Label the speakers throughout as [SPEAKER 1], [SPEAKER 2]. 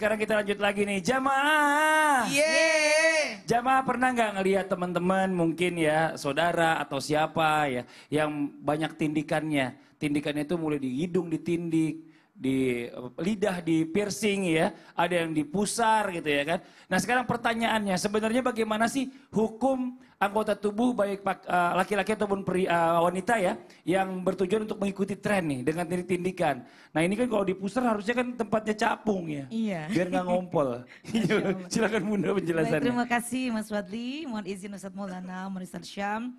[SPEAKER 1] Sekarang kita lanjut lagi nih, jamaah. Yeah. Jamaah pernah nggak ngelihat teman-teman mungkin ya, saudara atau siapa ya, yang banyak tindikannya. Tindikannya itu mulai di hidung ditindik, di lidah di piercing ya, ada yang di pusar gitu ya kan. Nah sekarang pertanyaannya sebenarnya bagaimana sih hukum anggota tubuh baik eh, laki-laki ataupun peri, eh, wanita ya yang bertujuan untuk mengikuti tren nih dengan tindikan. Nah ini kan kalau di pusar harusnya kan tempatnya capung ya, iya. biar nggak ngompol. Iya, silakan bunda penjelasannya. Baik, terima
[SPEAKER 2] kasih Mas Wadli, mohon izin Ustadz Maulana, mohon Syam.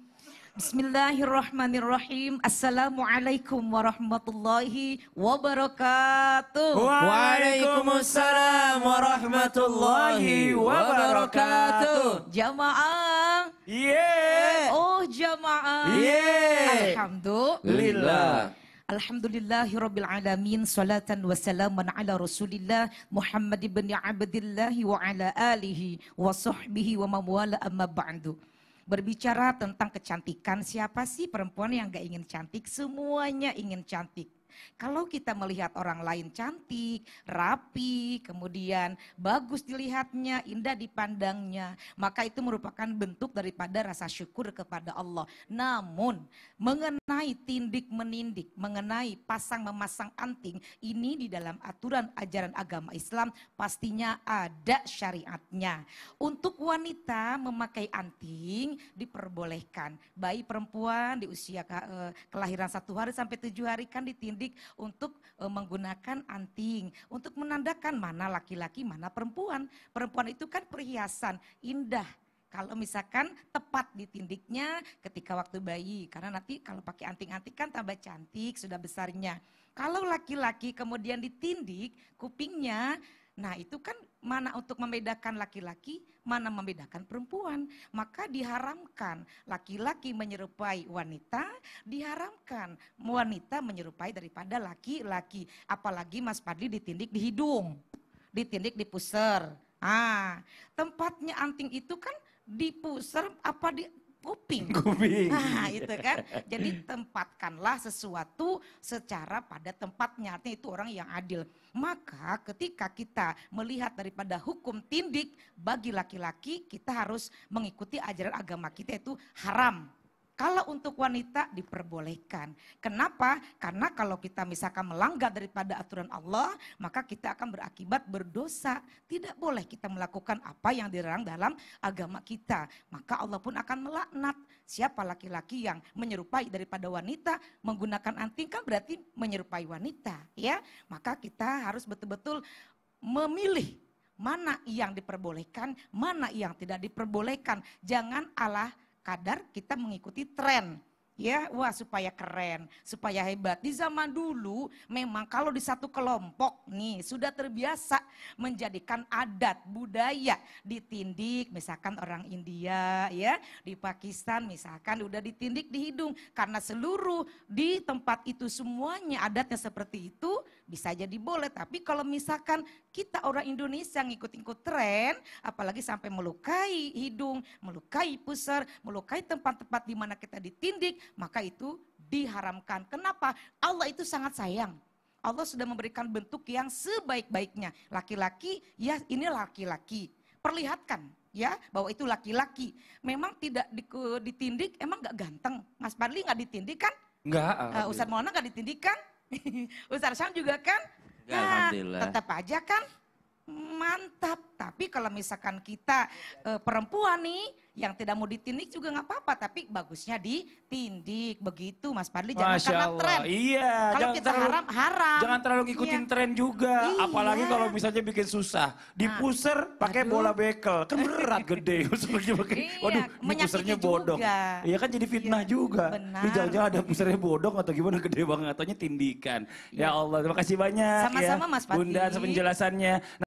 [SPEAKER 2] Bismillahirrahmanirrahim. Assalamualaikum warahmatullahi wabarakatuh. Waalaikumsalam warahmatullahi wabarakatuh. Jamaah. Yeah. Oh jamaah. Yeah. Alhamdulillah. Alhamdulillahi Rabbil Alamin Salatan wa salaman ala Rasulillah Muhammad ibn Abdillah Wa ala alihi wa sahbihi wa mawala amma ba'du berbicara tentang kecantikan. Siapa sih perempuan yang gak ingin cantik? Semuanya ingin cantik. Kalau kita melihat orang lain cantik, rapi, kemudian bagus dilihatnya, indah dipandangnya, maka itu merupakan bentuk daripada rasa syukur kepada Allah. Namun, mengenai tindik menindik, mengenai pasang memasang anting, ini di dalam aturan ajaran agama Islam pastinya ada syariatnya. Untuk wanita memakai anting diperbolehkan. Bayi perempuan di usia eh, kelahiran satu hari sampai tujuh hari kan ditindik didik untuk e, menggunakan anting, untuk menandakan mana laki-laki, mana perempuan. Perempuan itu kan perhiasan, indah. Kalau misalkan tepat ditindiknya ketika waktu bayi, karena nanti kalau pakai anting-anting kan tambah cantik, sudah besarnya. Kalau laki-laki kemudian ditindik kupingnya, Nah itu kan mana untuk membedakan laki-laki, mana membedakan perempuan. Maka diharamkan laki-laki menyerupai wanita, diharamkan wanita menyerupai daripada laki-laki. Apalagi Mas Padli ditindik di hidung, ditindik di puser. Ah, tempatnya anting itu kan di puser apa di kuping. Kuping. Nah, itu kan. Jadi tempatkanlah sesuatu secara pada tempatnya. Artinya itu orang yang adil. Maka ketika kita melihat daripada hukum tindik bagi laki-laki, kita harus mengikuti ajaran agama kita itu haram kalau untuk wanita diperbolehkan. Kenapa? Karena kalau kita misalkan melanggar daripada aturan Allah, maka kita akan berakibat berdosa. Tidak boleh kita melakukan apa yang dilarang dalam agama kita. Maka Allah pun akan melaknat siapa laki-laki yang menyerupai daripada wanita menggunakan anting kan berarti menyerupai wanita, ya. Maka kita harus betul-betul memilih mana yang diperbolehkan, mana yang tidak diperbolehkan. Jangan Allah kadar kita mengikuti tren ya wah supaya keren, supaya hebat. Di zaman dulu memang kalau di satu kelompok nih sudah terbiasa menjadikan adat budaya ditindik misalkan orang India ya, di Pakistan misalkan udah ditindik di hidung karena seluruh di tempat itu semuanya adatnya seperti itu bisa jadi boleh tapi kalau misalkan kita orang Indonesia ngikut-ngikut tren apalagi sampai melukai hidung, melukai pusar, melukai tempat-tempat di mana kita ditindik maka itu diharamkan. Kenapa? Allah itu sangat sayang. Allah sudah memberikan bentuk yang sebaik-baiknya. Laki-laki, ya ini laki-laki. Perlihatkan ya bahwa itu laki-laki. Memang tidak ditindik, emang nggak ganteng. Mas Padli nggak ditindik kan? Nggak. Uh, Ustadz Maulana nggak ditindik kan? Ustadz Sam juga kan? Nggak, nah, Tetap aja kan mantap. Tapi kalau misalkan kita uh, perempuan nih yang tidak mau ditindik juga nggak apa-apa, tapi bagusnya ditindik begitu, Mas Padli. Jangan Masya karena Allah. tren. Iya. Kalau kita terlalu, haram, haram. Jangan terlalu iya. ngikutin iya.
[SPEAKER 1] tren juga. Iya. Apalagi kalau misalnya bikin susah, dipuser nah. pakai bola bekel, kan berat gede. pakai. Iya. Waduh, ini pusernya bodong. Iya kan jadi fitnah iya. juga. Benar. ada pusernya bodoh atau gimana gede banget, ataunya tindikan. Ya iya. Ya Allah, terima kasih banyak. Sama-sama ya. Mas Padli. Bunda penjelasannya.